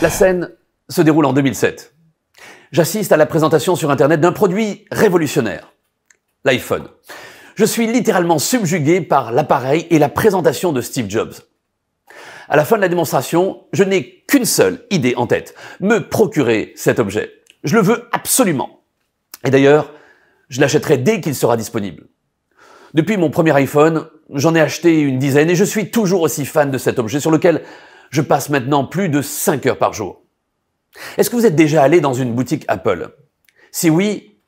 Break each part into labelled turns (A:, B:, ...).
A: La scène se déroule en 2007. J'assiste à la présentation sur Internet d'un produit révolutionnaire, l'iPhone. Je suis littéralement subjugué par l'appareil et la présentation de Steve Jobs. À la fin de la démonstration, je n'ai qu'une seule idée en tête, me procurer cet objet. Je le veux absolument. Et d'ailleurs, je l'achèterai dès qu'il sera disponible. Depuis mon premier iPhone, j'en ai acheté une dizaine et je suis toujours aussi fan de cet objet sur lequel je passe maintenant plus de 5 heures par jour. Est-ce que vous êtes déjà allé dans une boutique Apple Si oui,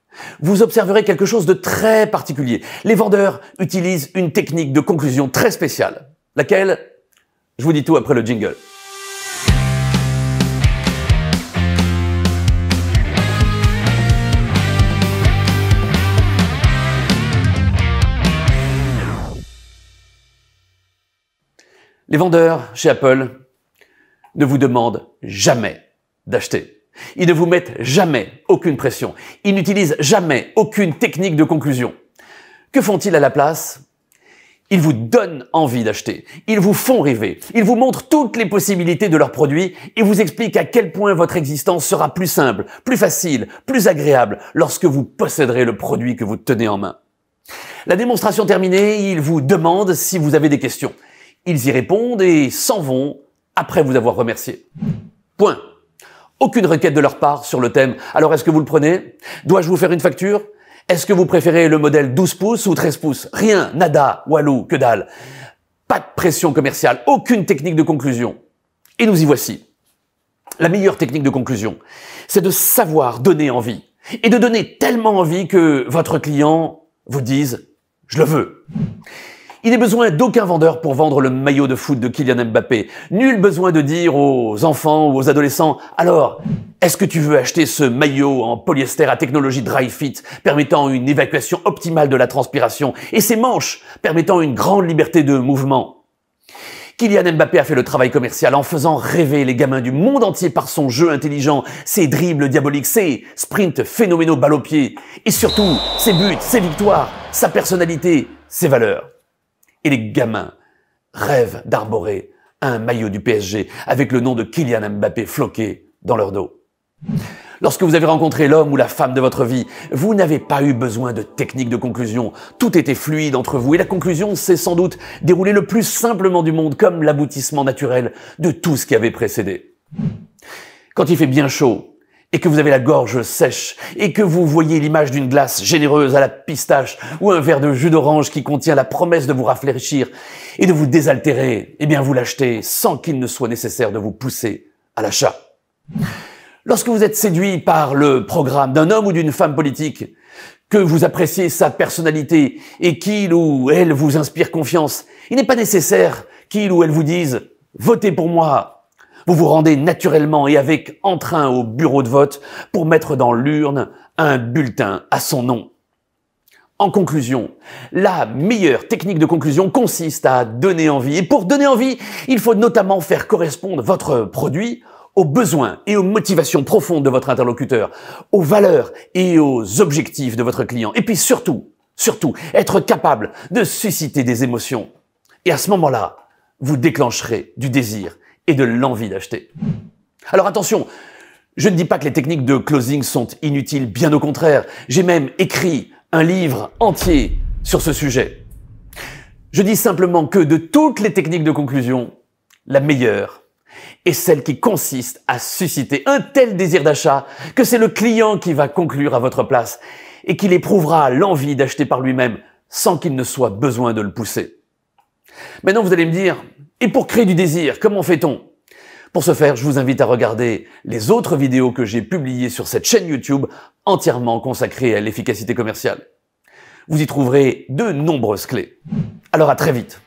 A: vous observerez quelque chose de très particulier. Les vendeurs utilisent une technique de conclusion très spéciale. Laquelle Je vous dis tout après le jingle. Les vendeurs chez Apple ne vous demandent jamais d'acheter. Ils ne vous mettent jamais aucune pression. Ils n'utilisent jamais aucune technique de conclusion. Que font-ils à la place Ils vous donnent envie d'acheter. Ils vous font rêver. Ils vous montrent toutes les possibilités de leurs produits et vous expliquent à quel point votre existence sera plus simple, plus facile, plus agréable lorsque vous posséderez le produit que vous tenez en main. La démonstration terminée, ils vous demandent si vous avez des questions. Ils y répondent et s'en vont après vous avoir remercié. Point. Aucune requête de leur part sur le thème. Alors est-ce que vous le prenez Dois-je vous faire une facture Est-ce que vous préférez le modèle 12 pouces ou 13 pouces Rien, nada, walou, que dalle. Pas de pression commerciale, aucune technique de conclusion. Et nous y voici. La meilleure technique de conclusion, c'est de savoir donner envie. Et de donner tellement envie que votre client vous dise ⁇ je le veux ⁇ il n'est besoin d'aucun vendeur pour vendre le maillot de foot de Kylian Mbappé. Nul besoin de dire aux enfants ou aux adolescents, alors, est-ce que tu veux acheter ce maillot en polyester à technologie dry fit permettant une évacuation optimale de la transpiration et ses manches permettant une grande liberté de mouvement? Kylian Mbappé a fait le travail commercial en faisant rêver les gamins du monde entier par son jeu intelligent, ses dribbles diaboliques, ses sprints phénoménaux balle au pied, et surtout ses buts, ses victoires, sa personnalité, ses valeurs. Et les gamins rêvent d'arborer un maillot du PSG avec le nom de Kylian Mbappé floqué dans leur dos. Lorsque vous avez rencontré l'homme ou la femme de votre vie, vous n'avez pas eu besoin de technique de conclusion. Tout était fluide entre vous et la conclusion s'est sans doute déroulée le plus simplement du monde comme l'aboutissement naturel de tout ce qui avait précédé. Quand il fait bien chaud, et que vous avez la gorge sèche, et que vous voyez l'image d'une glace généreuse à la pistache ou un verre de jus d'orange qui contient la promesse de vous rafraîchir et de vous désaltérer, eh bien vous l'achetez sans qu'il ne soit nécessaire de vous pousser à l'achat. Lorsque vous êtes séduit par le programme d'un homme ou d'une femme politique, que vous appréciez sa personnalité et qu'il ou elle vous inspire confiance, il n'est pas nécessaire qu'il ou elle vous dise ⁇ Votez pour moi vous vous rendez naturellement et avec entrain au bureau de vote pour mettre dans l'urne un bulletin à son nom. En conclusion, la meilleure technique de conclusion consiste à donner envie. Et pour donner envie, il faut notamment faire correspondre votre produit aux besoins et aux motivations profondes de votre interlocuteur, aux valeurs et aux objectifs de votre client. Et puis surtout, surtout, être capable de susciter des émotions. Et à ce moment-là, vous déclencherez du désir et de l'envie d'acheter. Alors attention, je ne dis pas que les techniques de closing sont inutiles, bien au contraire. J'ai même écrit un livre entier sur ce sujet. Je dis simplement que de toutes les techniques de conclusion, la meilleure est celle qui consiste à susciter un tel désir d'achat que c'est le client qui va conclure à votre place et qu'il éprouvera l'envie d'acheter par lui-même sans qu'il ne soit besoin de le pousser. Maintenant, vous allez me dire, et pour créer du désir, comment fait-on Pour ce faire, je vous invite à regarder les autres vidéos que j'ai publiées sur cette chaîne YouTube entièrement consacrée à l'efficacité commerciale. Vous y trouverez de nombreuses clés. Alors à très vite